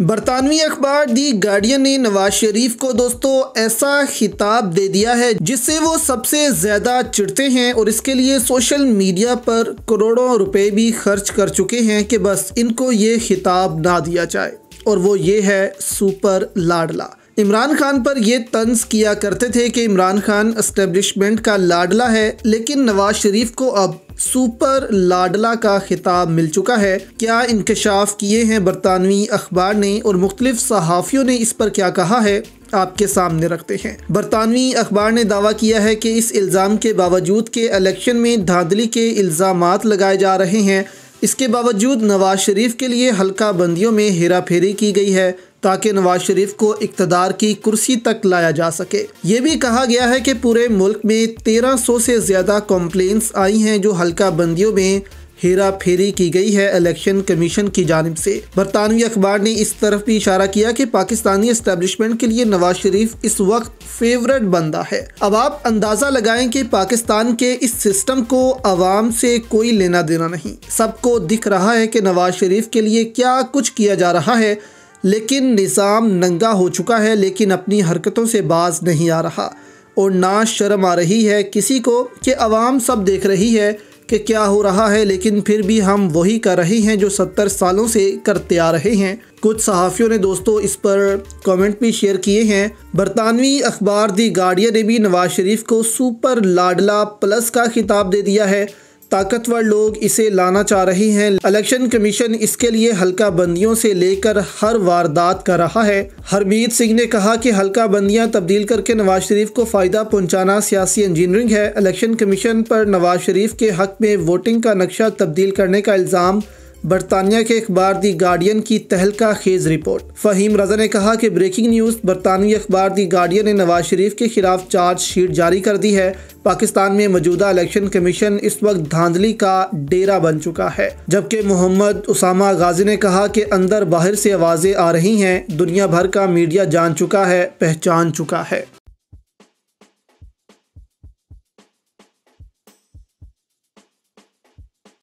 बरतानवी अखबार दी गार्डियन ने नवाज शरीफ को दोस्तों ऐसा खिताब दे दिया है जिससे वो सबसे ज़्यादा चिढ़ते हैं और इसके लिए सोशल मीडिया पर करोड़ों रुपए भी खर्च कर चुके हैं कि बस इनको ये खिताब ना दिया जाए और वो ये है सुपर लाडला इमरान खान पर यह तंज किया करते थे कि इमरान खान इस्टेब्लिशमेंट का लाडला है लेकिन नवाज शरीफ को अब सुपर लाडला का खिताब मिल चुका है क्या इंकशाफ किए हैं बरतानवी अखबार ने और मुख्तलिफ सहाफ़ियों ने इस पर क्या कहा है आपके सामने रखते हैं बरतानवी अखबार ने दावा किया है कि इस इल्ज़ाम के बावजूद के इलेक्शन में धांधली के इल्ज़ाम लगाए जा रहे हैं इसके बावजूद नवाज शरीफ के लिए हल्का बंदियों में हेरा फेरी की गई है ताकि नवाज शरीफ को इकतदार की कुर्सी तक लाया जा सके ये भी कहा गया है कि पूरे मुल्क में तेरह सौ से ज़्यादा कंप्लेंट्स आई हैं जो हल्का बंदियों में हेरा फेरी की गई है इलेक्शन कमीशन की जानब से बरतानवी अखबार ने इस तरफ भी इशारा किया कि पाकिस्तानी इस्टेब्लिशमेंट के लिए नवाज शरीफ इस वक्त फेवरेट बंदा है अब आप अंदाजा लगाएं कि पाकिस्तान के इस सिस्टम को आवाम से कोई लेना देना नहीं सबको दिख रहा है कि नवाज शरीफ के लिए क्या कुछ किया जा रहा है लेकिन निज़ाम नंगा हो चुका है लेकिन अपनी हरकतों से बाज नहीं आ रहा और ना शर्म आ रही है किसी को कि आवाम सब देख रही है कि क्या हो रहा है लेकिन फिर भी हम वही कर रहे हैं जो सत्तर सालों से करते आ रहे हैं कुछ सहाफ़ियों ने दोस्तों इस पर कमेंट भी शेयर किए हैं बरतानवी अखबार दी गार्डियन ने भी नवाज शरीफ को सुपर लाडला प्लस का खिताब दे दिया है ताकतवर लोग इसे लाना चाह रहे हैं इलेक्शन कमीशन इसके लिए हल्का बंदियों से लेकर हर वारदात कर रहा है हरमीत सिंह ने कहा कि हल्का बंदियां तब्दील करके नवाज शरीफ को फ़ायदा पहुँचाना सियासी इंजीनियरिंग है इलेक्शन कमीशन पर नवाज शरीफ के हक में वोटिंग का नक्शा तब्दील करने का इल्ज़ाम बरतानिया के अखबार दी गार्डियन की तहलका खेज रिपोर्ट फहीम रजा ने कहा कि ब्रेकिंग न्यूज़ बरतानवी अखबार दी गार्डियन ने नवाज शरीफ के खिलाफ चार्ज शीट जारी कर दी है पाकिस्तान में मौजूदा इलेक्शन कमीशन इस वक्त धांधली का डेरा बन चुका है जबकि मोहम्मद उसामा गाजी ने कहा कि अंदर बाहर से आवाज़ें आ रही हैं दुनिया भर का मीडिया जान चुका है पहचान चुका है